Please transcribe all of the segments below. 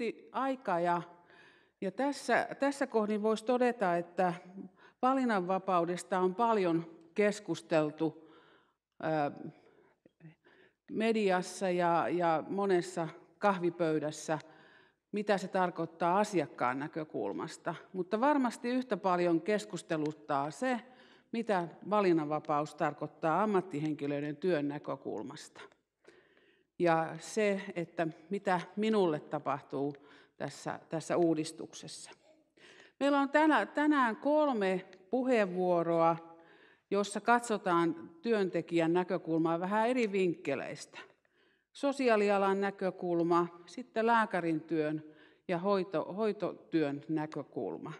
tunti aika ja, ja tässä, tässä kohdin voisi todeta, että valinnanvapaudesta on paljon keskusteltu ää, mediassa ja, ja monessa kahvipöydässä, mitä se tarkoittaa asiakkaan näkökulmasta. Mutta varmasti yhtä paljon keskusteluttaa se, mitä valinnanvapaus tarkoittaa ammattihenkilöiden työn näkökulmasta ja se, että mitä minulle tapahtuu tässä, tässä uudistuksessa. Meillä on tänä, tänään kolme puheenvuoroa, jossa katsotaan työntekijän näkökulmaa vähän eri vinkkeleistä. Sosiaalialan näkökulma, sitten lääkärin työn ja hoito, hoitotyön näkökulma.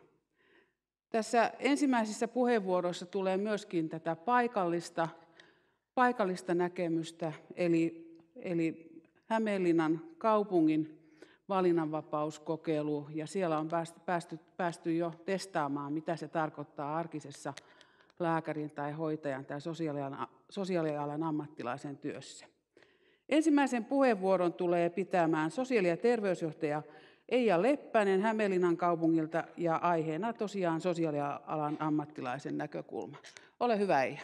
Tässä ensimmäisessä puheenvuorossa tulee myöskin tätä paikallista, paikallista näkemystä, eli eli Hämeenlinnan kaupungin valinnanvapauskokeilu, ja siellä on päästy, päästy, päästy jo testaamaan, mitä se tarkoittaa arkisessa lääkärin tai hoitajan tai sosiaalialan, sosiaalialan ammattilaisen työssä. Ensimmäisen puheenvuoron tulee pitämään sosiaali- ja terveysjohtaja Eija Leppänen Hämeenlinnan kaupungilta ja aiheena tosiaan sosiaalialan ammattilaisen näkökulma. Ole hyvä Eija.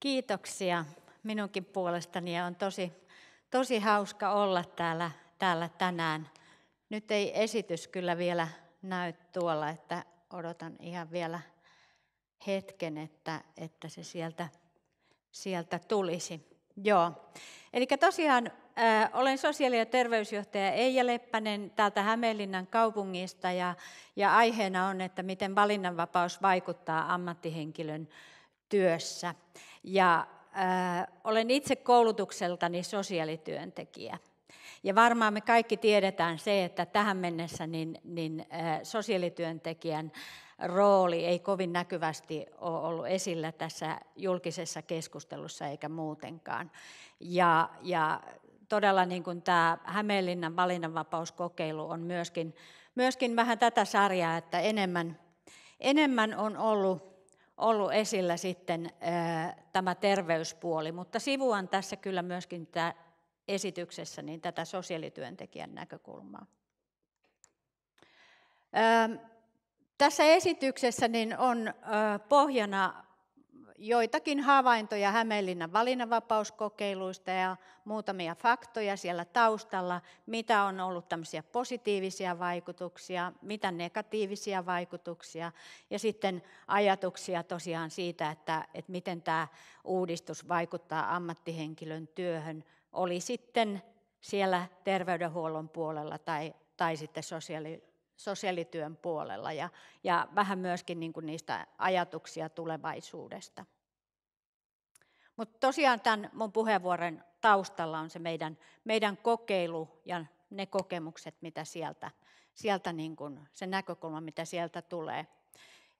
Kiitoksia minunkin puolestani ja on tosi, tosi hauska olla täällä, täällä tänään. Nyt ei esitys kyllä vielä näy tuolla, että odotan ihan vielä hetken, että, että se sieltä, sieltä tulisi. Joo, eli tosiaan äh, olen sosiaali- ja terveysjohtaja Eija Leppänen täältä Hämeenlinnan kaupungista ja, ja aiheena on, että miten valinnanvapaus vaikuttaa ammattihenkilön työssä. Ja olen itse koulutukseltani sosiaalityöntekijä. Ja varmaan me kaikki tiedetään se, että tähän mennessä niin, niin sosiaalityöntekijän rooli ei kovin näkyvästi ole ollut esillä tässä julkisessa keskustelussa eikä muutenkaan. Ja, ja todella niin kuin tämä Hämeenlinnan valinnanvapauskokeilu on myöskin, myöskin vähän tätä sarjaa, että enemmän, enemmän on ollut, ollut esillä sitten tämä terveyspuoli, mutta sivuan tässä kyllä myöskin tämä esityksessä niin tätä sosiaalityöntekijän näkökulmaa. Öö, tässä esityksessä niin on öö, pohjana joitakin havaintoja Hämeenlinnan valinnanvapauskokeiluista ja muutamia faktoja siellä taustalla, mitä on ollut tämmöisiä positiivisia vaikutuksia, mitä negatiivisia vaikutuksia ja sitten ajatuksia tosiaan siitä, että, että miten tämä uudistus vaikuttaa ammattihenkilön työhön, oli sitten siellä terveydenhuollon puolella tai, tai sitten sosiaali, sosiaalityön puolella ja, ja vähän myöskin niin kuin niistä ajatuksia tulevaisuudesta. Mutta tosiaan tämän mun puheenvuoron taustalla on se meidän, meidän kokeilu ja ne kokemukset, mitä sieltä, sieltä niin kuin, se näkökulma, mitä sieltä tulee.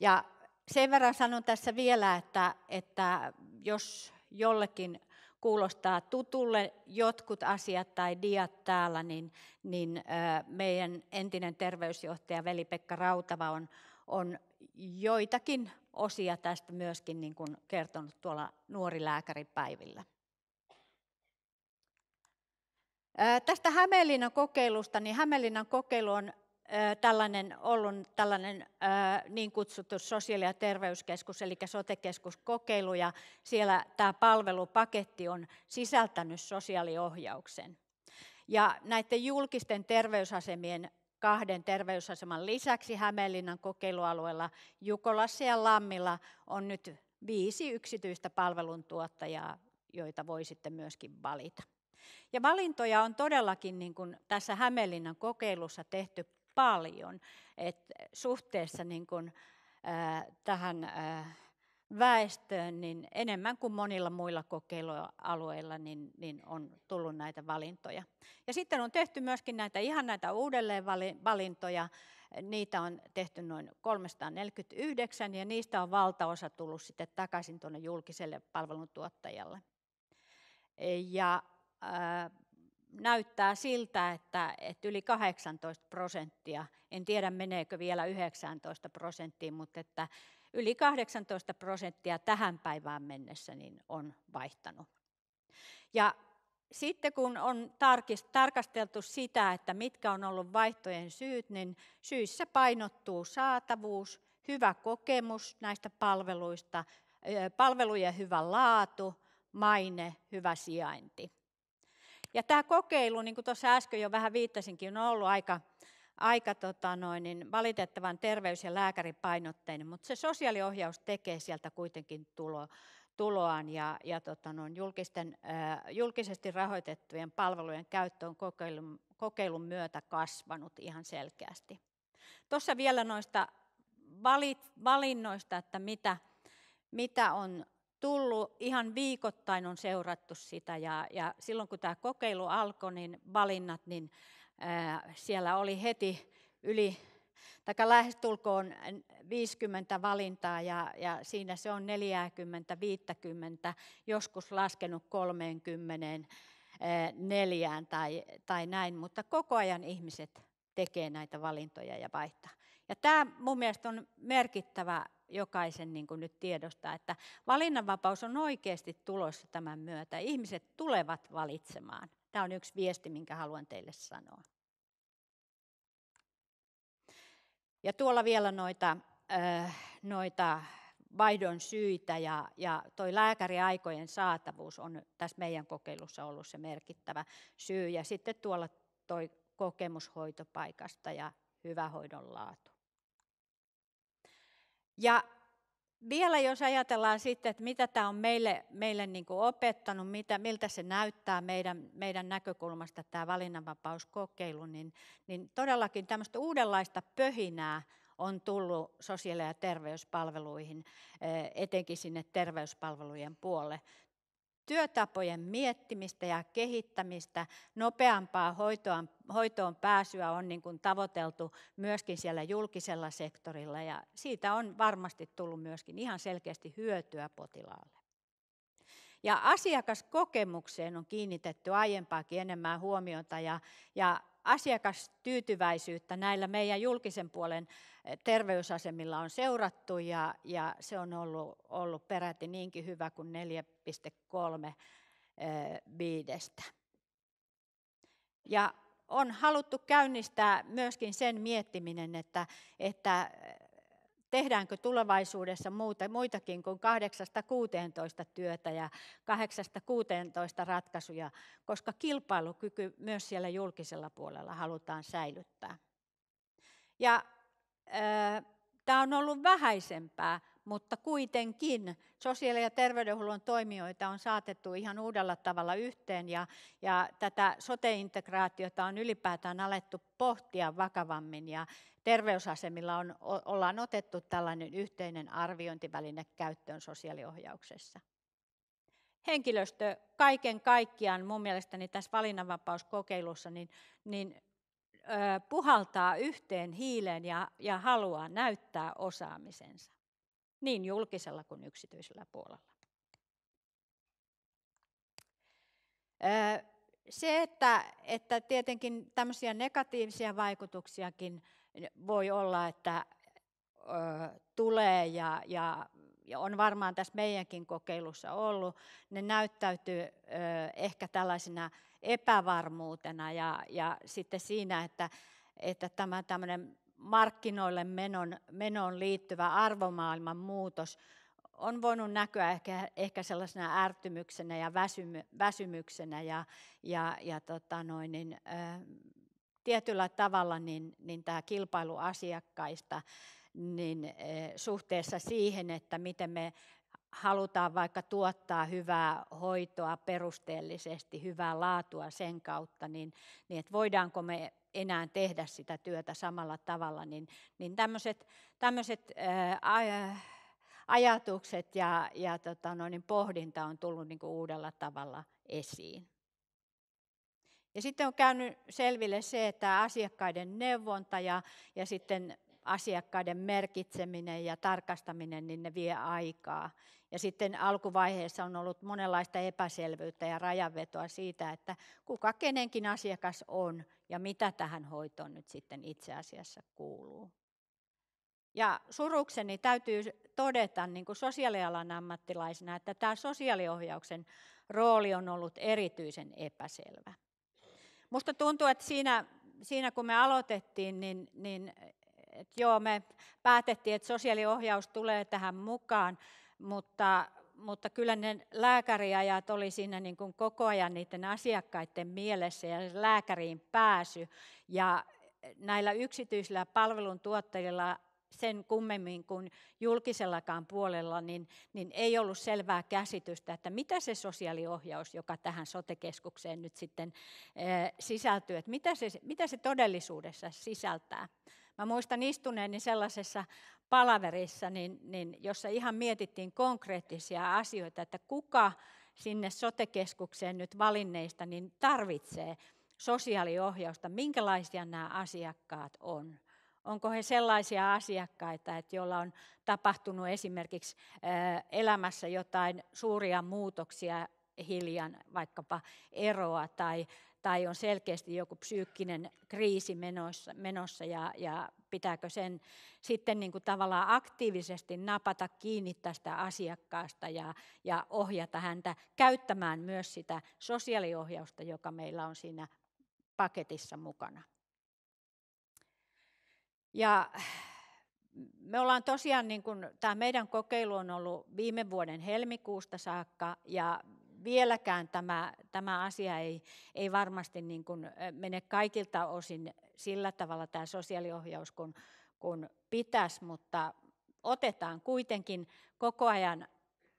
Ja sen verran sanon tässä vielä, että, että jos jollekin kuulostaa tutulle jotkut asiat tai diat täällä, niin, niin meidän entinen terveysjohtaja Veli-Pekka Rautava on, on joitakin osia tästä myöskin niin kuin kertonut tuolla nuori lääkäripäivillä. Tästä Hämeenlinnan kokeilusta, niin Hämeenlinnan kokeilu on tällainen, ollut tällainen niin kutsuttu sosiaali- ja terveyskeskus, eli sote-keskuskokeilu, ja siellä tämä palvelupaketti on sisältänyt sosiaaliohjauksen. Ja näiden julkisten terveysasemien kahden terveysaseman lisäksi Hämeenlinnan kokeilualueella Jukolassa ja Lammilla on nyt viisi yksityistä palveluntuottajaa, joita voi sitten myöskin valita. Ja valintoja on todellakin niin kuin tässä Hämeenlinnan kokeilussa tehty paljon, että suhteessa niin kuin, äh, tähän äh, väestöön, niin enemmän kuin monilla muilla kokeilualueilla niin, niin on tullut näitä valintoja. Ja sitten on tehty myöskin näitä ihan näitä uudelleenvalintoja. Niitä on tehty noin 349 ja niistä on valtaosa tullut sitten takaisin tuonne julkiselle palveluntuottajalle. Ja ää, äh, näyttää siltä, että, että yli 18 prosenttia, en tiedä meneekö vielä 19 prosenttiin, mutta että yli 18 prosenttia tähän päivään mennessä niin on vaihtanut. Ja sitten kun on tarkasteltu sitä, että mitkä on ollut vaihtojen syyt, niin syissä painottuu saatavuus, hyvä kokemus näistä palveluista, palvelujen hyvä laatu, maine, hyvä sijainti. Ja tämä kokeilu, niin kuin tuossa äsken jo vähän viittasinkin, on ollut aika aika tota noin, niin valitettavan terveys- ja lääkäripainotteinen, mutta se sosiaaliohjaus tekee sieltä kuitenkin tulo, tuloaan ja, ja tota noin, julkisten, ää, äh, julkisesti rahoitettujen palvelujen käyttö on kokeilun, kokeilun myötä kasvanut ihan selkeästi. Tuossa vielä noista valit, valinnoista, että mitä, mitä on tullut, ihan viikoittain on seurattu sitä ja, ja silloin kun tämä kokeilu alkoi, niin valinnat, niin siellä oli heti yli, tai lähestulkoon 50 valintaa ja, ja siinä se on 40, 50, joskus laskenut 30 neljään tai, tai näin, mutta koko ajan ihmiset tekee näitä valintoja ja vaihtaa. Ja tämä mun mielestä on merkittävä jokaisen niin kuin nyt tiedostaa, että valinnanvapaus on oikeasti tulossa tämän myötä. Ihmiset tulevat valitsemaan. Tämä on yksi viesti, minkä haluan teille sanoa. Ja tuolla vielä noita, äh, noita vaihdon syitä ja, ja toi lääkäriaikojen saatavuus on tässä meidän kokeilussa ollut se merkittävä syy. Ja sitten tuolla toi kokemushoitopaikasta ja hyvä hoidon laatu. Ja vielä jos ajatellaan sitten, että mitä tämä on meille, meille niin kuin opettanut, mitä, miltä se näyttää meidän, meidän näkökulmasta tämä valinnanvapauskokeilu, niin, niin todellakin tämmöistä uudenlaista pöhinää on tullut sosiaali- ja terveyspalveluihin, eh, etenkin sinne terveyspalvelujen puolelle. Työtapojen miettimistä ja kehittämistä, nopeampaa hoitoon, hoitoon pääsyä on niin kuin tavoiteltu myöskin siellä julkisella sektorilla ja siitä on varmasti tullut myöskin ihan selkeästi hyötyä potilaalle. Ja asiakaskokemukseen on kiinnitetty aiempaakin enemmän huomiota ja, ja asiakastyytyväisyyttä näillä meidän julkisen puolen terveysasemilla on seurattu ja, ja se on ollut, ollut peräti niinkin hyvä kuin 4,3 viidestä. Ja on haluttu käynnistää myöskin sen miettiminen, että, että tehdäänkö tulevaisuudessa muuta, muitakin kuin 8-16 työtä ja 8-16 ratkaisuja, koska kilpailukyky myös siellä julkisella puolella halutaan säilyttää. Ja tämä on ollut vähäisempää, mutta kuitenkin sosiaali- ja terveydenhuollon toimijoita on saatettu ihan uudella tavalla yhteen ja, ja tätä sote-integraatiota on ylipäätään alettu pohtia vakavammin ja terveysasemilla on, ollaan otettu tällainen yhteinen arviointiväline käyttöön sosiaaliohjauksessa. Henkilöstö kaiken kaikkiaan mun mielestäni tässä valinnanvapauskokeilussa niin, niin puhaltaa yhteen hiilen ja, ja haluaa näyttää osaamisensa niin julkisella kuin yksityisellä puolella. Se, että, että tietenkin tämmöisiä negatiivisia vaikutuksiakin voi olla, että tulee ja, ja, ja on varmaan tässä meidänkin kokeilussa ollut, ne näyttäytyy ehkä tällaisina epävarmuutena ja, ja sitten siinä, että, että tämä tämmöinen markkinoille menon, menon liittyvä arvomaailman muutos on voinut näkyä ehkä, ehkä sellaisena ärtymyksenä ja väsymy, väsymyksenä ja, ja, ja tota noin, niin, ä, tietyllä tavalla niin, niin tämä kilpailu asiakkaista niin, ä, suhteessa siihen, että miten me halutaan vaikka tuottaa hyvää hoitoa perusteellisesti, hyvää laatua sen kautta, niin, niin että voidaanko me enää tehdä sitä työtä samalla tavalla, niin, niin tämmöiset äh, ajatukset ja, ja tota, no, niin pohdinta on tullut niin kuin uudella tavalla esiin. Ja sitten on käynyt selville se, että asiakkaiden neuvonta ja, ja sitten asiakkaiden merkitseminen ja tarkastaminen, niin ne vie aikaa. Ja sitten alkuvaiheessa on ollut monenlaista epäselvyyttä ja rajanvetoa siitä, että kuka kenenkin asiakas on ja mitä tähän hoitoon nyt sitten itse asiassa kuuluu. Ja surukseni täytyy todeta niin kuin sosiaalialan ammattilaisena, että tämä sosiaaliohjauksen rooli on ollut erityisen epäselvä. Minusta tuntuu, että siinä, siinä kun me aloitettiin, niin, niin et joo, me päätettiin, että sosiaaliohjaus tulee tähän mukaan, mutta, mutta kyllä ne lääkäriajat oli siinä niin kuin koko ajan niiden asiakkaiden mielessä ja lääkäriin pääsy. Ja näillä yksityisillä palveluntuottajilla sen kummemmin kuin julkisellakaan puolella, niin, niin ei ollut selvää käsitystä, että mitä se sosiaaliohjaus, joka tähän sotekeskukseen nyt sitten eh, sisältyy, että mitä se, mitä se todellisuudessa sisältää. Mä muistan istuneeni sellaisessa palaverissa, niin, niin, jossa ihan mietittiin konkreettisia asioita, että kuka sinne sotekeskukseen nyt valinneista niin tarvitsee sosiaaliohjausta, minkälaisia nämä asiakkaat on. Onko he sellaisia asiakkaita, että joilla on tapahtunut esimerkiksi elämässä jotain suuria muutoksia hiljan, vaikkapa eroa tai, tai on selkeästi joku psyykkinen kriisi menossa, menossa ja, ja pitääkö sen sitten niin kuin tavallaan aktiivisesti napata kiinni tästä asiakkaasta ja, ja ohjata häntä käyttämään myös sitä sosiaaliohjausta, joka meillä on siinä paketissa mukana. Ja me ollaan tosiaan, niin kuin, tämä meidän kokeilu on ollut viime vuoden helmikuusta saakka ja vieläkään tämä, tämä asia ei, ei varmasti niin kuin mene kaikilta osin sillä tavalla tämä sosiaaliohjaus kuin kun pitäisi, mutta otetaan kuitenkin koko ajan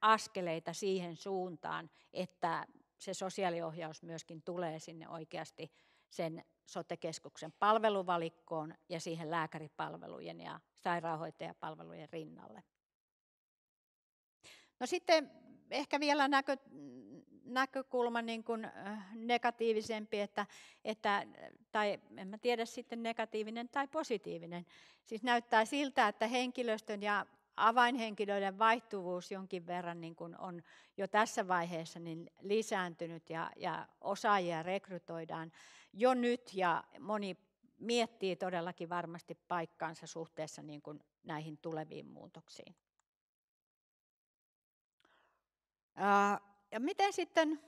askeleita siihen suuntaan, että se sosiaaliohjaus myöskin tulee sinne oikeasti sen sotekeskuksen palveluvalikkoon ja siihen lääkäripalvelujen ja sairaanhoitajapalvelujen rinnalle. No sitten ehkä vielä näkö, näkökulma niin kuin äh, negatiivisempi, että, että, tai en mä tiedä sitten negatiivinen tai positiivinen. Siis näyttää siltä, että henkilöstön ja avainhenkilöiden vaihtuvuus jonkin verran niin kuin on jo tässä vaiheessa niin lisääntynyt ja, ja osaajia rekrytoidaan jo nyt ja moni miettii todellakin varmasti paikkaansa suhteessa niin kuin näihin tuleviin muutoksiin. Ja miten sitten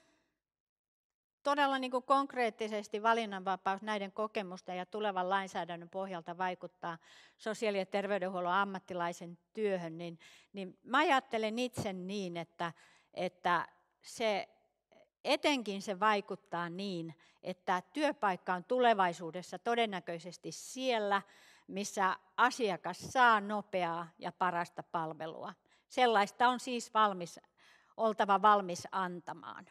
todella niin kuin konkreettisesti valinnanvapaus näiden kokemusten ja tulevan lainsäädännön pohjalta vaikuttaa sosiaali- ja terveydenhuollon ammattilaisen työhön, niin, niin mä ajattelen itse niin, että, että se etenkin se vaikuttaa niin, että työpaikka on tulevaisuudessa todennäköisesti siellä, missä asiakas saa nopeaa ja parasta palvelua. Sellaista on siis valmis oltava valmis antamaan.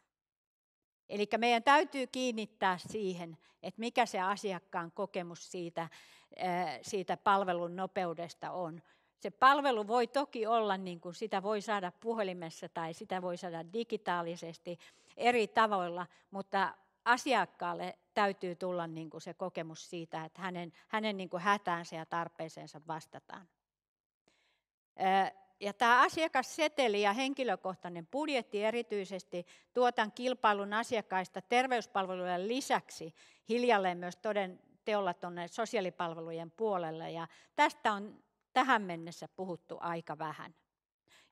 Eli meidän täytyy kiinnittää siihen, että mikä se asiakkaan kokemus siitä, siitä palvelun nopeudesta on. Se palvelu voi toki olla, niin kuin sitä voi saada puhelimessa tai sitä voi saada digitaalisesti eri tavoilla, mutta asiakkaalle täytyy tulla niin kuin se kokemus siitä, että hänen, hänen niin kuin hätäänsä ja tarpeeseensa vastataan ja tämä asiakasseteli ja henkilökohtainen budjetti erityisesti tuotan kilpailun asiakkaista terveyspalvelujen lisäksi hiljalleen myös toden teolla tuonne sosiaalipalvelujen puolelle. Ja tästä on tähän mennessä puhuttu aika vähän.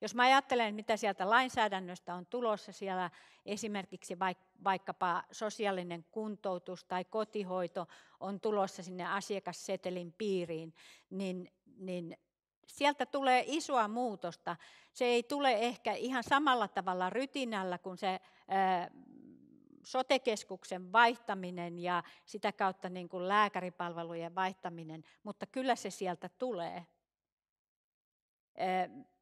Jos mä ajattelen, mitä sieltä lainsäädännöstä on tulossa, siellä esimerkiksi vaikkapa sosiaalinen kuntoutus tai kotihoito on tulossa sinne asiakassetelin piiriin, niin, niin sieltä tulee isoa muutosta. Se ei tule ehkä ihan samalla tavalla rytinällä kuin se sotekeskuksen vaihtaminen ja sitä kautta niin kuin lääkäripalvelujen vaihtaminen, mutta kyllä se sieltä tulee.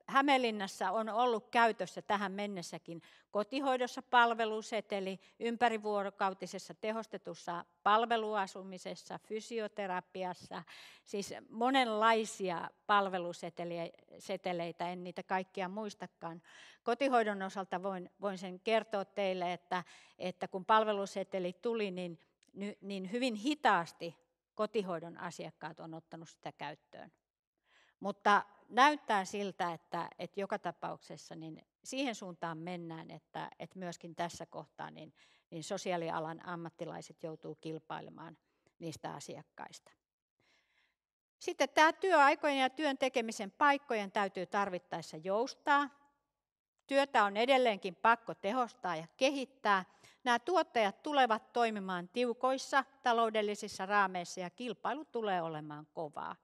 Hämeenlinnassa on ollut käytössä tähän mennessäkin kotihoidossa palveluseteli, ympärivuorokautisessa tehostetussa palveluasumisessa, fysioterapiassa, siis monenlaisia palveluseteleitä, en niitä kaikkia muistakaan. Kotihoidon osalta voin, voin sen kertoa teille, että, että kun palveluseteli tuli, niin, niin hyvin hitaasti kotihoidon asiakkaat on ottanut sitä käyttöön. Mutta näyttää siltä, että, että joka tapauksessa niin siihen suuntaan mennään, että, että myöskin tässä kohtaa niin, niin sosiaalialan ammattilaiset joutuu kilpailemaan niistä asiakkaista. Sitten tämä työaikojen ja työn tekemisen paikkojen täytyy tarvittaessa joustaa. Työtä on edelleenkin pakko tehostaa ja kehittää. Nämä tuottajat tulevat toimimaan tiukoissa taloudellisissa raameissa ja kilpailu tulee olemaan kovaa.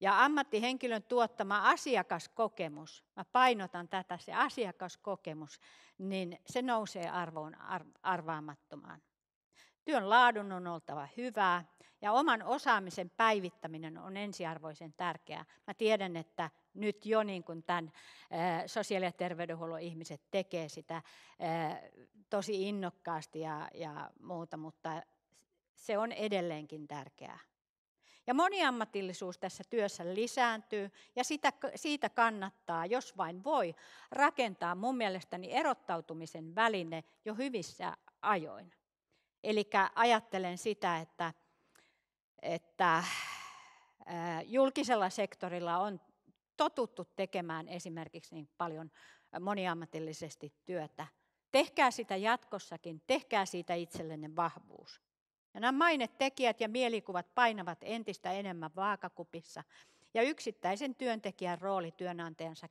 Ja ammattihenkilön tuottama asiakaskokemus, mä painotan tätä, se asiakaskokemus, niin se nousee arvoon arvaamattomaan. Työn laadun on oltava hyvää ja oman osaamisen päivittäminen on ensiarvoisen tärkeää. Mä tiedän, että nyt jo niin kuin tämän sosiaali- ja terveydenhuollon ihmiset tekee sitä tosi innokkaasti ja, ja muuta, mutta se on edelleenkin tärkeää. Ja moniammatillisuus tässä työssä lisääntyy ja sitä, siitä kannattaa, jos vain voi, rakentaa mun mielestäni erottautumisen väline jo hyvissä ajoin. Eli ajattelen sitä, että, että äh, julkisella sektorilla on totuttu tekemään esimerkiksi niin paljon moniammatillisesti työtä. Tehkää sitä jatkossakin, tehkää siitä itsellenne vahvuus. Ja nämä mainetekijät ja mielikuvat painavat entistä enemmän vaakakupissa ja yksittäisen työntekijän rooli työnantajansa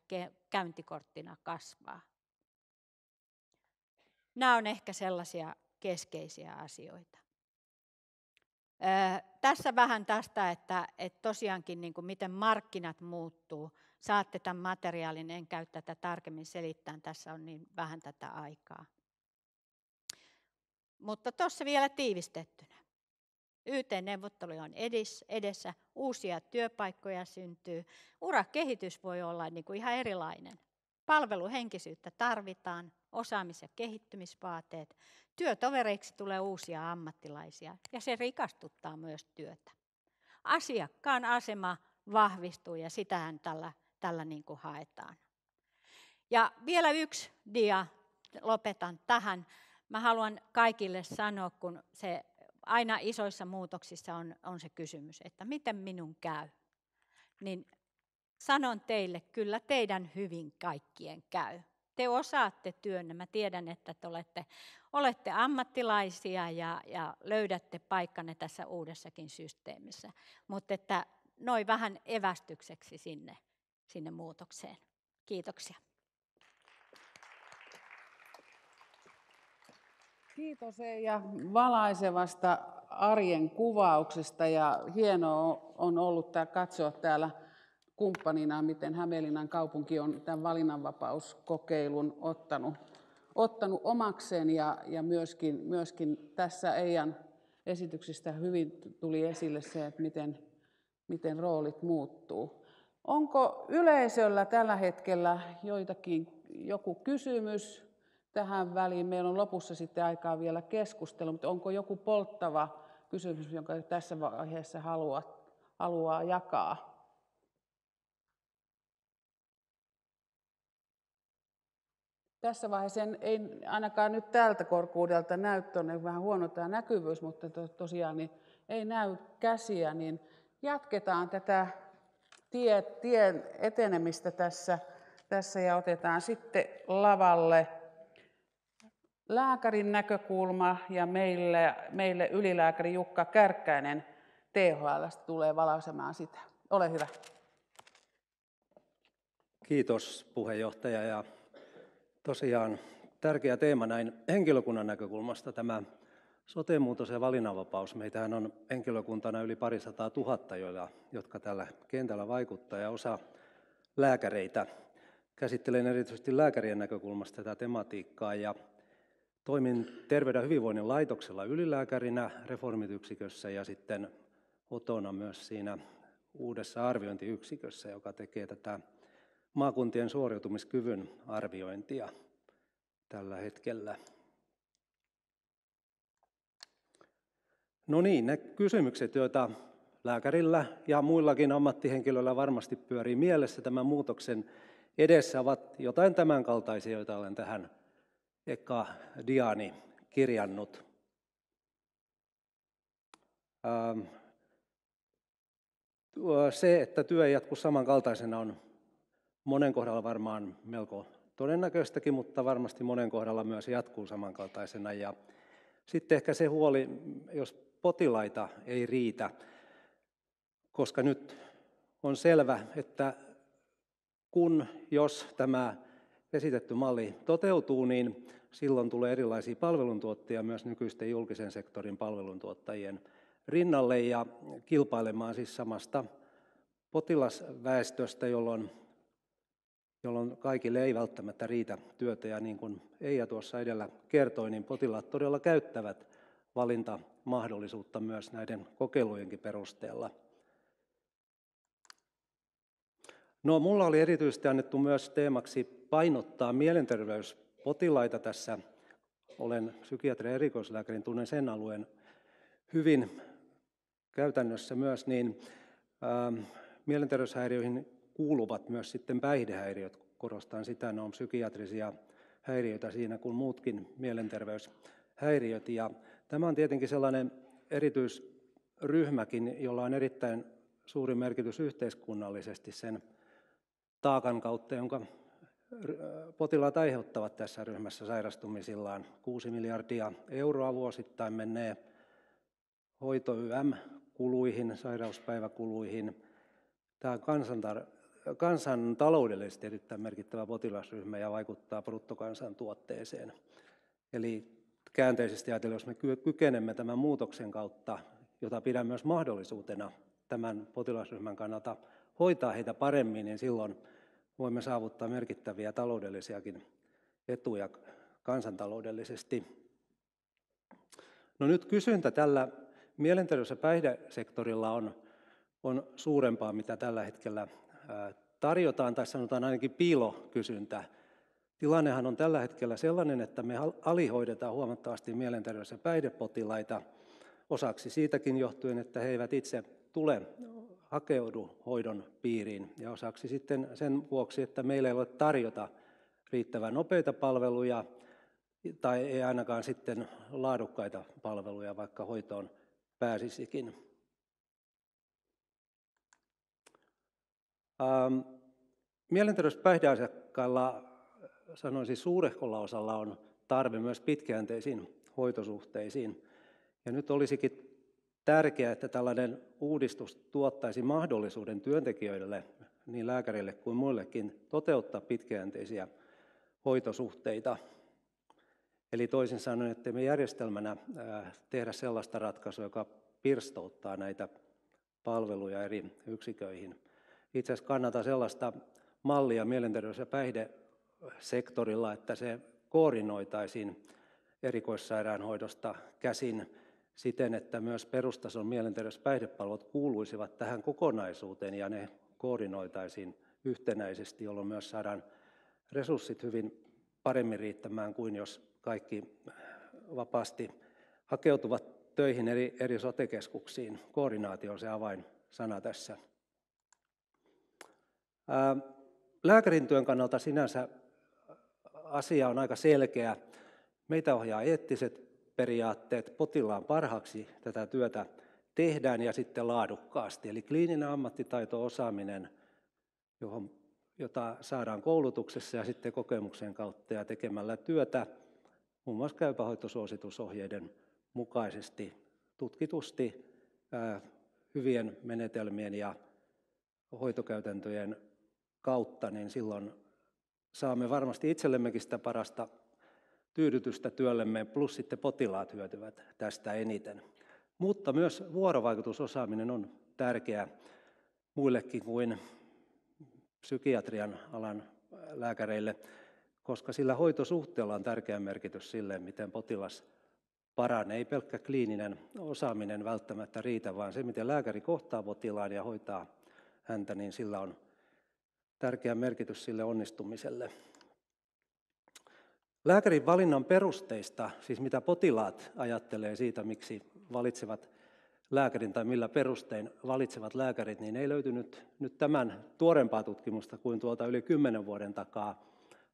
käyntikorttina kasvaa. Nämä on ehkä sellaisia keskeisiä asioita. Öö, tässä vähän tästä, että, et tosiaankin niin kuin miten markkinat muuttuu. Saatte tämän materiaalin, en käy tätä tarkemmin selittää tässä on niin vähän tätä aikaa. Mutta tuossa vielä tiivistettynä. YT-neuvotteluja on edessä, uusia työpaikkoja syntyy, urakehitys voi olla niin kuin ihan erilainen. Palveluhenkisyyttä tarvitaan, osaamis- ja kehittymisvaateet, työtovereiksi tulee uusia ammattilaisia ja se rikastuttaa myös työtä. Asiakkaan asema vahvistuu ja sitähän tällä, tällä niin kuin haetaan. Ja vielä yksi dia, lopetan tähän. Mä haluan kaikille sanoa, kun se aina isoissa muutoksissa on, on se kysymys, että miten minun käy. Niin sanon teille, kyllä teidän hyvin kaikkien käy. Te osaatte työnne. Mä tiedän, että te olette, olette ammattilaisia ja, ja löydätte paikkanne tässä uudessakin systeemissä. Mutta että noin vähän evästykseksi sinne, sinne muutokseen. Kiitoksia. Kiitos ja valaisevasta arjen kuvauksesta ja hienoa on ollut tää, katsoa täällä kumppanina, miten Hämeenlinnan kaupunki on tämän valinnanvapauskokeilun ottanut, ottanut omakseen ja, ja myöskin, myöskin tässä Eijan esityksistä hyvin tuli esille se, että miten, miten roolit muuttuu. Onko yleisöllä tällä hetkellä joitakin, joku kysymys, tähän väliin. Meillä on lopussa sitten aikaa vielä keskustelu, mutta onko joku polttava kysymys, jonka tässä vaiheessa haluat, haluaa jakaa? Tässä vaiheessa ei ainakaan nyt tältä korkuudelta näy tuonne, vähän huono tämä näkyvyys, mutta to, tosiaan niin ei näy käsiä, niin jatketaan tätä tie, tien etenemistä tässä, tässä ja otetaan sitten lavalle lääkärin näkökulma ja meille, meille ylilääkäri Jukka Kärkkäinen THL tulee valaisemaan sitä. Ole hyvä. Kiitos puheenjohtaja ja tosiaan tärkeä teema näin henkilökunnan näkökulmasta tämä sote-muutos ja valinnanvapaus. Meitähän on henkilökuntana yli parisataa tuhatta, joilla, jotka tällä kentällä vaikuttaa ja osa lääkäreitä. Käsittelen erityisesti lääkärien näkökulmasta tätä tematiikkaa ja Toimin Terveyden ja hyvinvoinnin laitoksella ylilääkärinä reformityksikössä ja sitten otona myös siinä uudessa arviointiyksikössä, joka tekee tätä maakuntien suoriutumiskyvyn arviointia tällä hetkellä. No niin, ne kysymykset, joita lääkärillä ja muillakin ammattihenkilöillä varmasti pyörii mielessä tämän muutoksen edessä, ovat jotain tämänkaltaisia, joita olen tähän eka diani kirjannut. Ähm, se, että työ ei jatku samankaltaisena, on monen kohdalla varmaan melko todennäköistäkin, mutta varmasti monen kohdalla myös jatkuu samankaltaisena. Ja sitten ehkä se huoli, jos potilaita ei riitä, koska nyt on selvä, että kun jos tämä esitetty malli toteutuu, niin silloin tulee erilaisia palveluntuottajia myös nykyisten julkisen sektorin palveluntuottajien rinnalle ja kilpailemaan siis samasta potilasväestöstä, jolloin, jolloin kaikille ei välttämättä riitä työtä. Ja niin kuin Eija tuossa edellä kertoi, niin potilaat todella käyttävät valintamahdollisuutta myös näiden kokeilujenkin perusteella. No, mulla oli erityisesti annettu myös teemaksi painottaa mielenterveyspotilaita tässä. Olen psykiatrin erikoislääkärin, tunnen sen alueen hyvin käytännössä myös, niin ähm, mielenterveyshäiriöihin kuuluvat myös sitten päihdehäiriöt. Korostan sitä, ne on psykiatrisia häiriöitä siinä kuin muutkin mielenterveyshäiriöt. Ja tämä on tietenkin sellainen erityisryhmäkin, jolla on erittäin suuri merkitys yhteiskunnallisesti sen taakan kautta, jonka äh, potilaat aiheuttavat tässä ryhmässä sairastumisillaan. 6 miljardia euroa vuosittain menee hoito YM-kuluihin, sairauspäiväkuluihin. Tämä on kansantar- kansantaloudellisesti erittäin merkittävä potilasryhmä ja vaikuttaa bruttokansantuotteeseen. Eli käänteisesti ajatellen, jos me kykenemme tämän muutoksen kautta, jota pidän myös mahdollisuutena tämän potilasryhmän kannalta hoitaa heitä paremmin, niin silloin voimme saavuttaa merkittäviä taloudellisiakin etuja kansantaloudellisesti. No nyt kysyntä tällä mielenterveys- ja päihdesektorilla on, on suurempaa, mitä tällä hetkellä tarjotaan, tai sanotaan ainakin piilokysyntä. Tilannehan on tällä hetkellä sellainen, että me alihoidetaan huomattavasti mielenterveys- ja päihdepotilaita osaksi siitäkin johtuen, että he eivät itse tule hakeudu hoidon piiriin ja osaksi sitten sen vuoksi, että meillä ei ole tarjota riittävän nopeita palveluja tai ei ainakaan sitten laadukkaita palveluja, vaikka hoitoon pääsisikin. Ähm, Mielenterveyspäihdeasiakkailla, sanoisin suurehkolla osalla, on tarve myös pitkäjänteisiin hoitosuhteisiin. Ja nyt olisikin tärkeää, että tällainen uudistus tuottaisi mahdollisuuden työntekijöille, niin lääkärille kuin muillekin, toteuttaa pitkäjänteisiä hoitosuhteita. Eli toisin sanoen, että me järjestelmänä tehdä sellaista ratkaisua, joka pirstouttaa näitä palveluja eri yksiköihin. Itse asiassa kannata sellaista mallia mielenterveys- ja päihdesektorilla, että se koordinoitaisiin erikoissairaanhoidosta käsin siten, että myös perustason mielenterveyspäihdepalvelut kuuluisivat tähän kokonaisuuteen ja ne koordinoitaisiin yhtenäisesti, jolloin myös saadaan resurssit hyvin paremmin riittämään kuin jos kaikki vapaasti hakeutuvat töihin eri, eri sotekeskuksiin. Koordinaatio on se avainsana tässä. Lääkärin työn kannalta sinänsä asia on aika selkeä. Meitä ohjaa eettiset periaatteet potilaan parhaaksi tätä työtä tehdään ja sitten laadukkaasti. Eli kliininen ammattitaito, osaaminen, johon, jota saadaan koulutuksessa ja sitten kokemuksen kautta ja tekemällä työtä muun muassa käypähoitosuositusohjeiden mukaisesti tutkitusti hyvien menetelmien ja hoitokäytäntöjen kautta, niin silloin saamme varmasti itsellemmekin sitä parasta tyydytystä työllemme, plus sitten potilaat hyötyvät tästä eniten. Mutta myös vuorovaikutusosaaminen on tärkeää muillekin kuin psykiatrian alan lääkäreille, koska sillä hoitosuhteella on tärkeä merkitys sille, miten potilas paranee. Ei pelkkä kliininen osaaminen välttämättä riitä, vaan se, miten lääkäri kohtaa potilaan ja hoitaa häntä, niin sillä on tärkeä merkitys sille onnistumiselle. Lääkärin valinnan perusteista, siis mitä potilaat ajattelee siitä, miksi valitsevat lääkärin tai millä perustein valitsevat lääkärit, niin ei löytynyt nyt tämän tuorempaa tutkimusta kuin tuolta yli kymmenen vuoden takaa.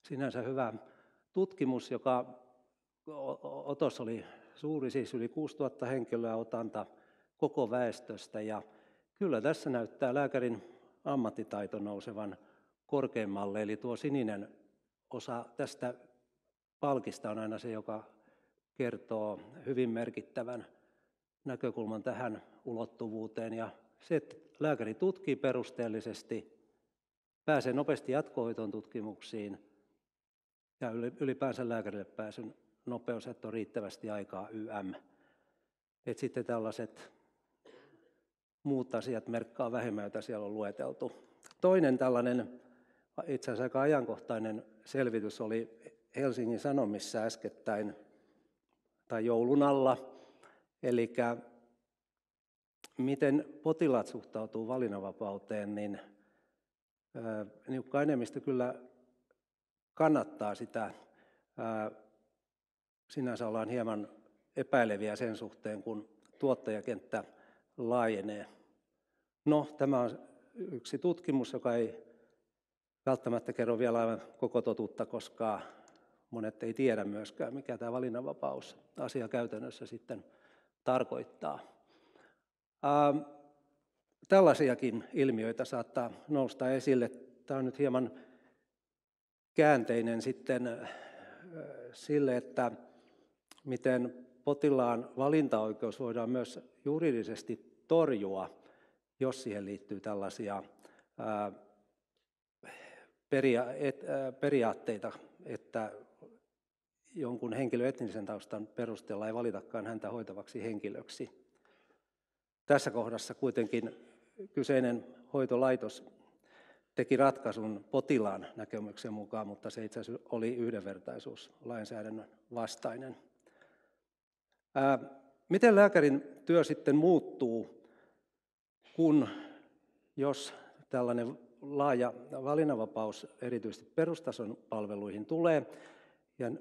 Sinänsä hyvä tutkimus, joka otos oli suuri, siis yli 6000 henkilöä otanta koko väestöstä. Ja kyllä tässä näyttää lääkärin ammattitaito nousevan korkeammalle, eli tuo sininen osa tästä palkista on aina se, joka kertoo hyvin merkittävän näkökulman tähän ulottuvuuteen. Ja se, että lääkäri tutkii perusteellisesti, pääsee nopeasti jatkohoitoon tutkimuksiin ja ylipäänsä lääkärille pääsyn nopeus, että on riittävästi aikaa YM. Et sitten tällaiset muut asiat merkkaa vähemmän, joita siellä on lueteltu. Toinen tällainen itse asiassa aika ajankohtainen selvitys oli Helsingin Sanomissa äskettäin tai joulun alla, eli miten potilaat suhtautuu valinnanvapauteen, niin niukka enemmistö kyllä kannattaa sitä. Sinänsä ollaan hieman epäileviä sen suhteen, kun tuottajakenttä laajenee. No, tämä on yksi tutkimus, joka ei välttämättä kerro vielä aivan koko totuutta, koska monet ei tiedä myöskään, mikä tämä valinnanvapaus asia käytännössä sitten tarkoittaa. Ähm, tällaisiakin ilmiöitä saattaa nousta esille. Tämä on nyt hieman käänteinen sitten äh, sille, että miten potilaan valintaoikeus voidaan myös juridisesti torjua, jos siihen liittyy tällaisia äh, äh, periaatteita, että jonkun henkilön etnisen taustan perusteella ei valitakaan häntä hoitavaksi henkilöksi. Tässä kohdassa kuitenkin kyseinen hoitolaitos teki ratkaisun potilaan näkemyksen mukaan, mutta se itse asiassa oli lainsäädännön vastainen. Ää, miten lääkärin työ sitten muuttuu, kun jos tällainen laaja valinnanvapaus erityisesti perustason palveluihin tulee, ja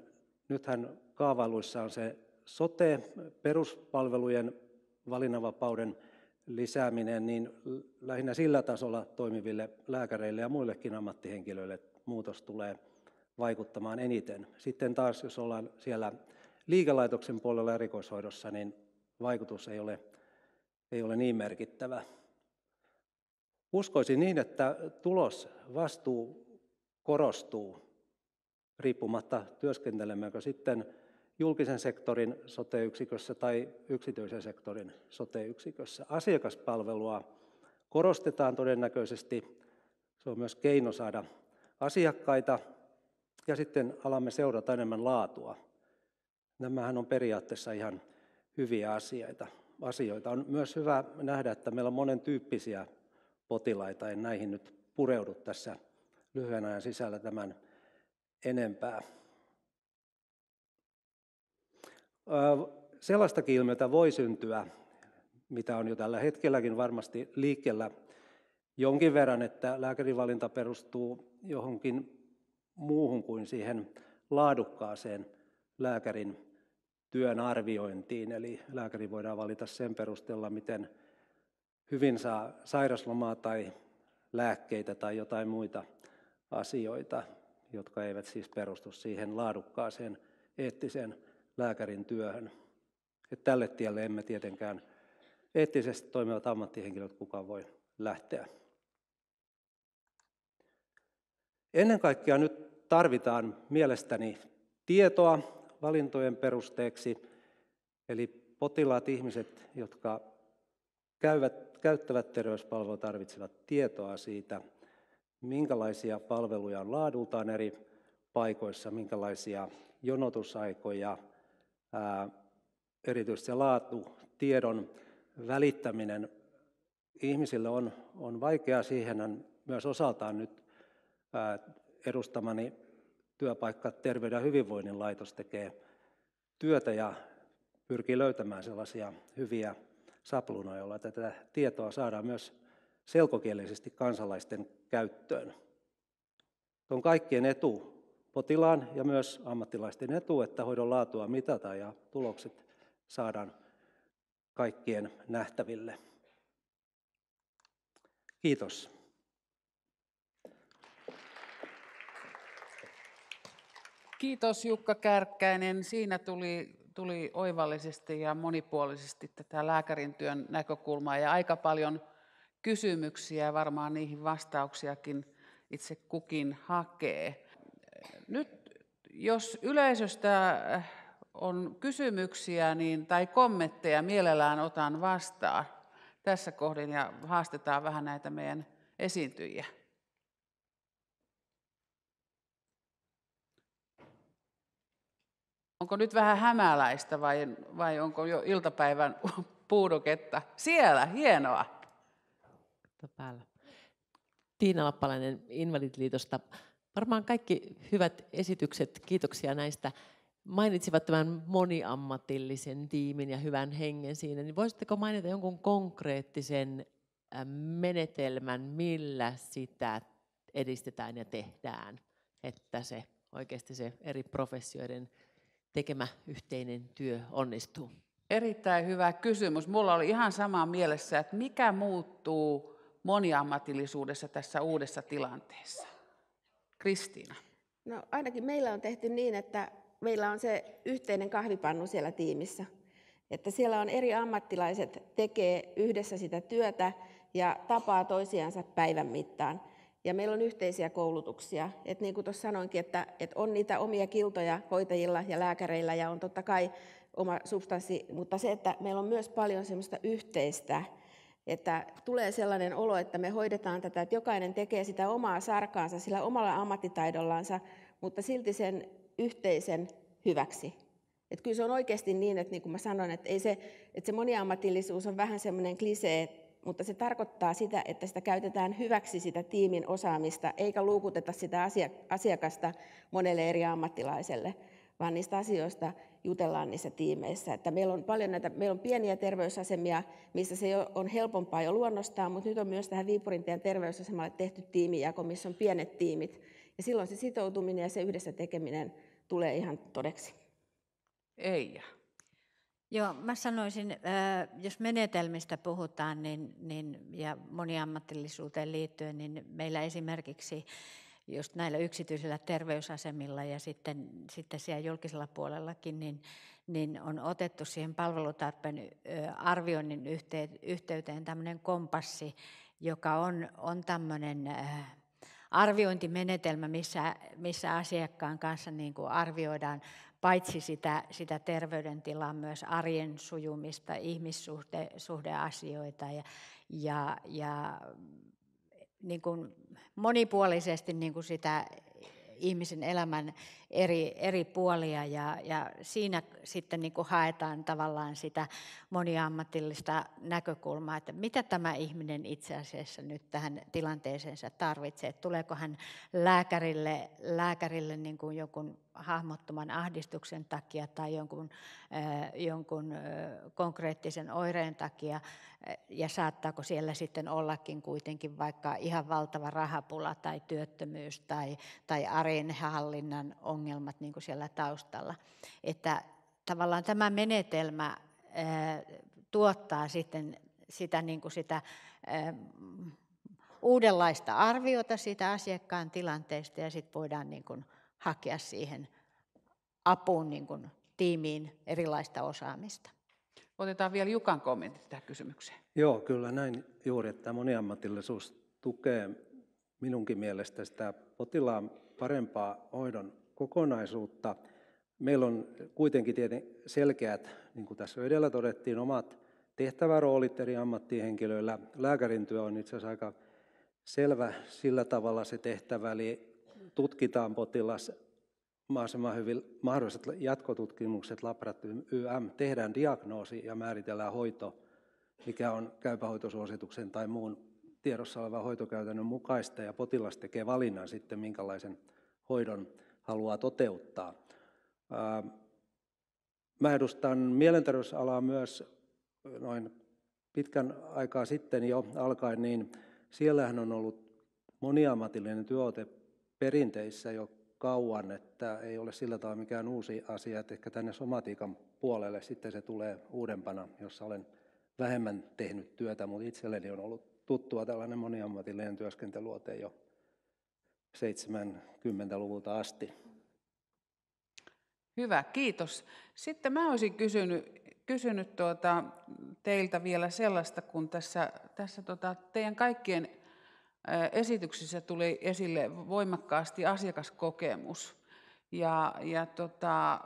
nythän kaavailuissa on se sote, peruspalvelujen valinnanvapauden lisääminen, niin lähinnä sillä tasolla toimiville lääkäreille ja muillekin ammattihenkilöille muutos tulee vaikuttamaan eniten. Sitten taas, jos ollaan siellä liikelaitoksen puolella erikoishoidossa, niin vaikutus ei ole, ei ole niin merkittävä. Uskoisin niin, että tulos, vastuu korostuu riippumatta työskentelemmekö sitten julkisen sektorin soteyksikössä tai yksityisen sektorin soteyksikössä. Asiakaspalvelua korostetaan todennäköisesti. Se on myös keino saada asiakkaita ja sitten alamme seurata enemmän laatua. Nämähän on periaatteessa ihan hyviä asioita. asioita. On myös hyvä nähdä, että meillä on monen tyyppisiä potilaita. En näihin nyt pureudu tässä lyhyen ajan sisällä tämän enempää. Sellaistakin ilmiötä voi syntyä, mitä on jo tällä hetkelläkin varmasti liikkeellä jonkin verran, että lääkärivalinta perustuu johonkin muuhun kuin siihen laadukkaaseen lääkärin työn arviointiin. Eli lääkäri voidaan valita sen perusteella, miten hyvin saa sairaslomaa tai lääkkeitä tai jotain muita asioita jotka eivät siis perustu siihen laadukkaaseen eettiseen lääkärin työhön. Et tälle tielle emme tietenkään eettisesti toimivat ammattihenkilöt kukaan voi lähteä. Ennen kaikkea nyt tarvitaan mielestäni tietoa valintojen perusteeksi, eli potilaat, ihmiset, jotka käyvät, käyttävät terveyspalvelua, tarvitsevat tietoa siitä, minkälaisia palveluja on laadultaan eri paikoissa, minkälaisia jonotusaikoja, erityisesti se laatu, tiedon välittäminen ihmisille on, on vaikeaa. Siihen on myös osaltaan nyt edustamani työpaikka Terveyden ja hyvinvoinnin laitos tekee työtä ja pyrkii löytämään sellaisia hyviä sapluunoja, joilla tätä tietoa saadaan myös selkokielisesti kansalaisten käyttöön. On kaikkien etu, potilaan ja myös ammattilaisten etu, että hoidon laatua mitataan ja tulokset saadaan kaikkien nähtäville. Kiitos. Kiitos Jukka Kärkkäinen. Siinä tuli, tuli oivallisesti ja monipuolisesti tätä lääkärin työn näkökulmaa ja aika paljon kysymyksiä ja varmaan niihin vastauksiakin itse kukin hakee. Nyt jos yleisöstä äh, on kysymyksiä niin, tai kommentteja, mielellään otan vastaan tässä kohdin ja haastetaan vähän näitä meidän esiintyjiä. Onko nyt vähän hämäläistä vai, vai onko jo iltapäivän puudoketta? Siellä, hienoa päällä. Tiina Lappalainen Invalidiliitosta. Varmaan kaikki hyvät esitykset, kiitoksia näistä. Mainitsivat tämän moniammatillisen tiimin ja hyvän hengen siinä, niin voisitteko mainita jonkun konkreettisen menetelmän, millä sitä edistetään ja tehdään, että se oikeasti se eri professioiden tekemä yhteinen työ onnistuu? Erittäin hyvä kysymys. Mulla oli ihan sama mielessä, että mikä muuttuu moniammatillisuudessa tässä uudessa tilanteessa? Kristiina. No ainakin meillä on tehty niin, että meillä on se yhteinen kahvipannu siellä tiimissä. Että siellä on eri ammattilaiset, tekee yhdessä sitä työtä ja tapaa toisiansa päivän mittaan. Ja meillä on yhteisiä koulutuksia. Et niin kuin tuossa sanoinkin, että, että on niitä omia kiltoja hoitajilla ja lääkäreillä ja on totta kai oma substanssi, mutta se, että meillä on myös paljon semmoista yhteistä, että tulee sellainen olo, että me hoidetaan tätä, että jokainen tekee sitä omaa sarkaansa sillä omalla ammattitaidollansa, mutta silti sen yhteisen hyväksi. Et kyllä se on oikeasti niin, että niin kuin mä sanoin, että, ei se, että se moniammatillisuus on vähän semmoinen klisee, mutta se tarkoittaa sitä, että sitä käytetään hyväksi sitä tiimin osaamista, eikä luukuteta sitä asiakasta monelle eri ammattilaiselle, vaan niistä asioista jutellaan niissä tiimeissä. Että meillä on paljon näitä, meillä on pieniä terveysasemia, missä se on helpompaa jo luonnostaan, mutta nyt on myös tähän Viipurinteen terveysasemalle tehty tiimijako, missä on pienet tiimit. Ja silloin se sitoutuminen ja se yhdessä tekeminen tulee ihan todeksi. Ei. Joo, mä sanoisin, äh, jos menetelmistä puhutaan niin, niin, ja moniammatillisuuteen liittyen, niin meillä esimerkiksi just näillä yksityisillä terveysasemilla ja sitten, sitten siellä julkisella puolellakin, niin, niin on otettu siihen palvelutarpeen arvioinnin yhteyteen tämmöinen kompassi, joka on, on tämmöinen arviointimenetelmä, missä, missä asiakkaan kanssa niin kuin arvioidaan paitsi sitä, sitä terveydentilaa, myös arjen sujumista, ihmissuhdeasioita ja, ja, ja niin kuin monipuolisesti niin kuin sitä ihmisen elämän eri, eri puolia ja, ja siinä sitten niin kuin haetaan tavallaan sitä moniammatillista näkökulmaa, että mitä tämä ihminen itse asiassa nyt tähän tilanteeseensa tarvitsee, tuleeko hän lääkärille, lääkärille niin kuin jonkun hahmottoman ahdistuksen takia tai jonkun, äh, jonkun äh, konkreettisen oireen takia ja saattaako siellä sitten ollakin kuitenkin vaikka ihan valtava rahapula tai työttömyys tai, tai arjen hallinnan ongelma ongelmat niin kuin siellä taustalla. Että tavallaan tämä menetelmä tuottaa sitten sitä, niin kuin sitä uudenlaista arviota siitä asiakkaan tilanteesta ja sitten voidaan niin kuin hakea siihen apuun niin kuin tiimiin erilaista osaamista. Otetaan vielä Jukan kommentti tähän kysymykseen. Joo, kyllä näin juuri, että tämä moniammatillisuus tukee minunkin mielestä sitä potilaan parempaa hoidon kokonaisuutta. Meillä on kuitenkin tietenkin selkeät, niin kuin tässä edellä todettiin, omat tehtäväroolit eri ammattihenkilöillä. Lääkärin työ on itse asiassa aika selvä sillä tavalla se tehtävä, eli tutkitaan potilas mahdollisimman hyvin mahdolliset jatkotutkimukset, labrat YM, tehdään diagnoosi ja määritellään hoito, mikä on käypähoitosuosituksen tai muun tiedossa olevan hoitokäytännön mukaista, ja potilas tekee valinnan sitten, minkälaisen hoidon haluaa toteuttaa. Mä edustan mielenterveysalaa myös noin pitkän aikaa sitten jo alkaen, niin siellähän on ollut moniammatillinen työote perinteissä jo kauan, että ei ole sillä tavalla mikään uusi asia, että ehkä tänne somatiikan puolelle sitten se tulee uudempana, jossa olen vähemmän tehnyt työtä, mutta itselleni on ollut tuttua tällainen moniammatillinen työskentelyote jo 70-luvulta asti. Hyvä, kiitos. Sitten mä olisin kysynyt, kysynyt tuota, teiltä vielä sellaista, kun tässä, tässä tota, teidän kaikkien esityksissä tuli esille voimakkaasti asiakaskokemus. Ja, ja tota,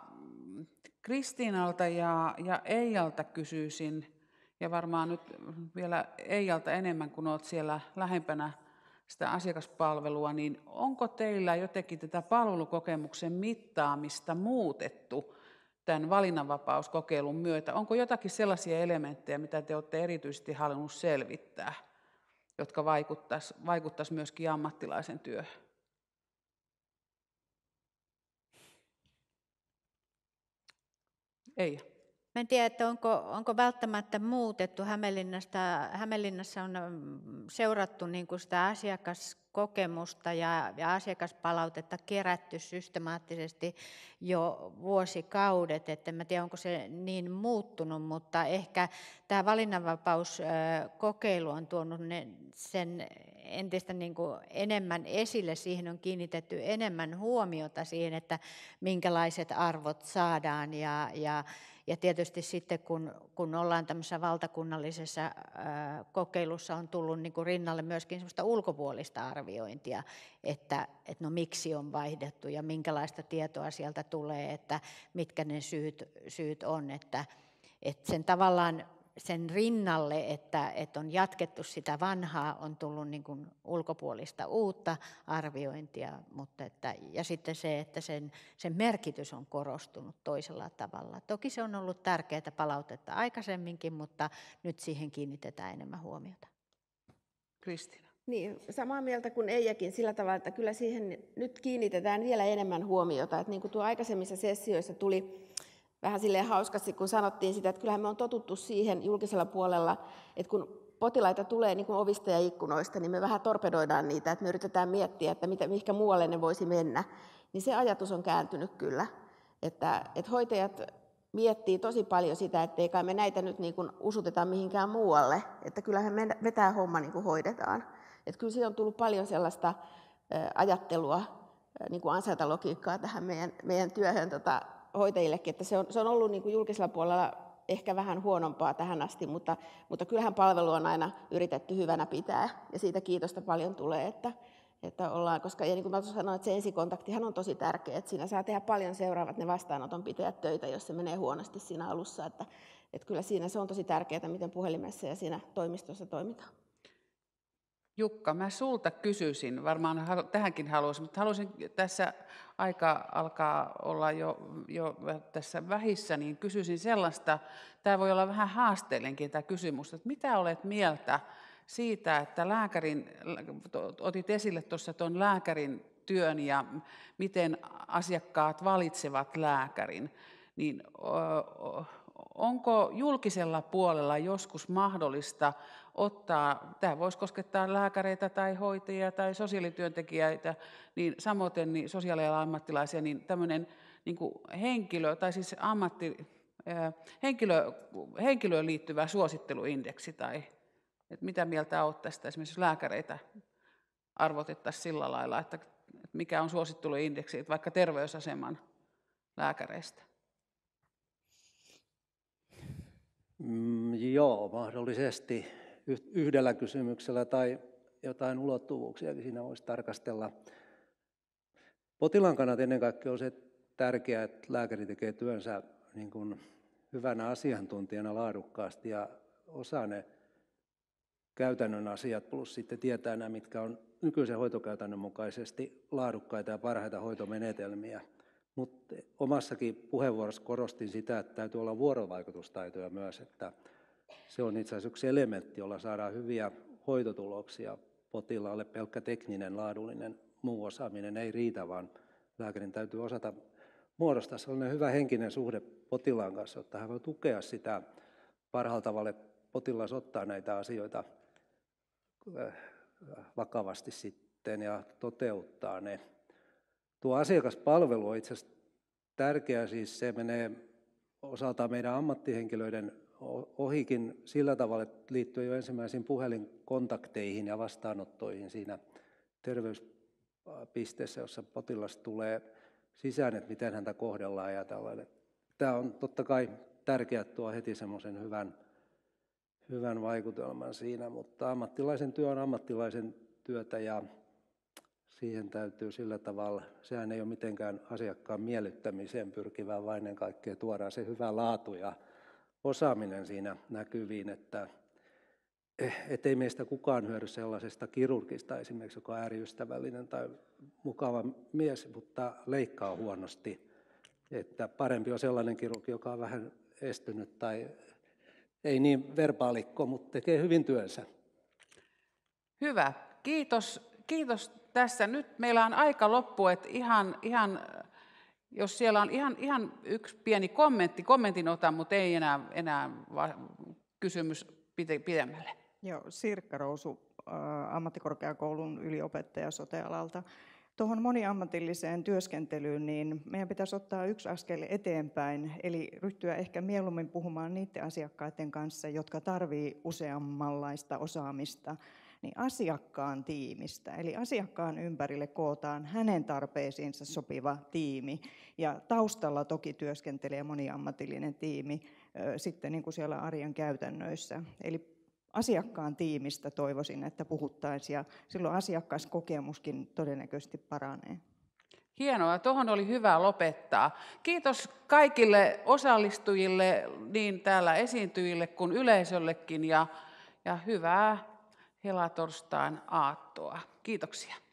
Kristiinalta ja, ja Eijalta kysyisin, ja varmaan nyt vielä Eijalta enemmän, kun olet siellä lähempänä sitä asiakaspalvelua, niin onko teillä jotenkin tätä palvelukokemuksen mittaamista muutettu tämän valinnanvapauskokeilun myötä? Onko jotakin sellaisia elementtejä, mitä te olette erityisesti halunnut selvittää, jotka vaikuttaisi, vaikuttaisi myöskin ammattilaisen työhön? Ei. Mä en tiedä, että onko, onko välttämättä muutettu Hämeenlinnasta. Hämeenlinnassa on mm, seurattu niin kuin sitä asiakaskokemusta ja, ja asiakaspalautetta kerätty systemaattisesti jo vuosikaudet. Että en mä tiedä, onko se niin muuttunut, mutta ehkä tämä valinnanvapauskokeilu on tuonut ne, sen entistä niin kuin enemmän esille. Siihen on kiinnitetty enemmän huomiota siihen, että minkälaiset arvot saadaan ja, ja ja tietysti sitten, kun, kun ollaan tämmöisessä valtakunnallisessa kokeilussa, on tullut niin kuin rinnalle myöskin semmoista ulkopuolista arviointia, että, että no miksi on vaihdettu ja minkälaista tietoa sieltä tulee, että mitkä ne syyt, syyt on, että, että sen tavallaan sen rinnalle, että, että on jatkettu sitä vanhaa, on tullut niin kuin ulkopuolista uutta arviointia, mutta että, ja sitten se, että sen, sen merkitys on korostunut toisella tavalla. Toki se on ollut tärkeää palautetta aikaisemminkin, mutta nyt siihen kiinnitetään enemmän huomiota. Kristina. Niin, samaa mieltä kuin Eijakin sillä tavalla, että kyllä siihen nyt kiinnitetään vielä enemmän huomiota. Että niin kuin tuo aikaisemmissa sessioissa tuli vähän silleen hauskasti, kun sanottiin sitä, että kyllähän me on totuttu siihen julkisella puolella, että kun potilaita tulee niin kuin ovista ja ikkunoista, niin me vähän torpedoidaan niitä, että me yritetään miettiä, että mitä, mihinkä muualle ne voisi mennä. Niin se ajatus on kääntynyt kyllä, että, että hoitajat miettii tosi paljon sitä, että kai me näitä nyt niin kuin usuteta mihinkään muualle, että kyllähän me vetää homma niin kuin hoidetaan. Että kyllä siitä on tullut paljon sellaista ajattelua, niin kuin ansaintalogiikkaa tähän meidän, meidän työhön tota, hoitajillekin, että se on, se on ollut niin kuin julkisella puolella ehkä vähän huonompaa tähän asti, mutta, mutta kyllähän palvelu on aina yritetty hyvänä pitää ja siitä kiitosta paljon tulee, että, että ollaan, koska ja niin kuin mä sanoin, että se ensikontaktihan on tosi tärkeä, että siinä saa tehdä paljon seuraavat ne vastaanoton pitäjät töitä, jos se menee huonosti siinä alussa, että, että kyllä siinä se on tosi tärkeää, miten puhelimessa ja siinä toimistossa toimitaan. Jukka, mä sulta kysyisin, varmaan halu, tähänkin haluaisin, mutta haluaisin tässä aika alkaa olla jo, jo tässä vähissä, niin kysyisin sellaista, tämä voi olla vähän haasteellinenkin tämä kysymys, että mitä olet mieltä siitä, että lääkärin, otit esille tuossa tuon lääkärin työn ja miten asiakkaat valitsevat lääkärin, niin onko julkisella puolella joskus mahdollista ottaa, tämä voisi koskettaa lääkäreitä tai hoitajia tai sosiaalityöntekijöitä, niin samoin niin sosiaalialan ammattilaisia, niin tämmöinen niin henkilö tai siis ammatti, henkilö, henkilöön liittyvä suositteluindeksi tai että mitä mieltä olet tästä esimerkiksi lääkäreitä arvotettaisiin sillä lailla, että mikä on suositteluindeksi, että vaikka terveysaseman lääkäreistä? Mm, joo, mahdollisesti yhdellä kysymyksellä tai jotain ulottuvuuksia, siinä voisi tarkastella. Potilaan kannalta ennen kaikkea on se tärkeää, että lääkäri tekee työnsä niin kuin hyvänä asiantuntijana laadukkaasti ja osaa ne käytännön asiat plus sitten tietää nämä, mitkä on nykyisen hoitokäytännön mukaisesti laadukkaita ja parhaita hoitomenetelmiä. Mutta omassakin puheenvuorossa korostin sitä, että täytyy olla vuorovaikutustaitoja myös, että se on itse asiassa yksi elementti, jolla saadaan hyviä hoitotuloksia potilaalle. Pelkkä tekninen, laadullinen muu osaaminen ei riitä, vaan lääkärin täytyy osata muodostaa sellainen hyvä henkinen suhde potilaan kanssa, että hän voi tukea sitä parhaalla tavalla, että potilas ottaa näitä asioita eh, vakavasti sitten ja toteuttaa ne. Tuo asiakaspalvelu on itse asiassa tärkeä, siis se menee osaltaan meidän ammattihenkilöiden ohikin sillä tavalla, että liittyy jo ensimmäisiin puhelinkontakteihin ja vastaanottoihin siinä terveyspisteessä, jossa potilas tulee sisään, että miten häntä kohdellaan ja tällainen. Tämä on totta kai tärkeää tuo heti semmoisen hyvän, hyvän vaikutelman siinä, mutta ammattilaisen työ on ammattilaisen työtä ja siihen täytyy sillä tavalla, sehän ei ole mitenkään asiakkaan miellyttämiseen pyrkivää, vaan ennen kaikkea tuodaan se hyvä laatu ja osaaminen siinä näkyviin, että eh, ettei meistä kukaan hyödy sellaisesta kirurgista esimerkiksi, joka on ääriystävällinen tai mukava mies, mutta leikkaa huonosti. Että parempi on sellainen kirurgi, joka on vähän estynyt tai ei niin verbaalikko, mutta tekee hyvin työnsä. Hyvä. Kiitos, kiitos tässä. Nyt meillä on aika loppu, että ihan, ihan jos siellä on ihan, ihan yksi pieni kommentti, kommentin otan, mutta ei enää, enää kysymys pidemmälle. Joo, Sirkka Rousu, äh, ammattikorkeakoulun yliopettaja sotealalta. Tuohon moniammatilliseen työskentelyyn, niin meidän pitäisi ottaa yksi askel eteenpäin, eli ryhtyä ehkä mieluummin puhumaan niiden asiakkaiden kanssa, jotka tarvitsevat useammanlaista osaamista niin asiakkaan tiimistä. Eli asiakkaan ympärille kootaan hänen tarpeisiinsa sopiva tiimi. Ja taustalla toki työskentelee moniammatillinen tiimi sitten niin kuin siellä arjen käytännöissä. Eli asiakkaan tiimistä toivoisin, että puhuttaisiin ja silloin asiakaskokemuskin todennäköisesti paranee. Hienoa, tuohon oli hyvä lopettaa. Kiitos kaikille osallistujille, niin täällä esiintyjille kuin yleisöllekin ja, ja hyvää helatorstaan aattoa. Kiitoksia.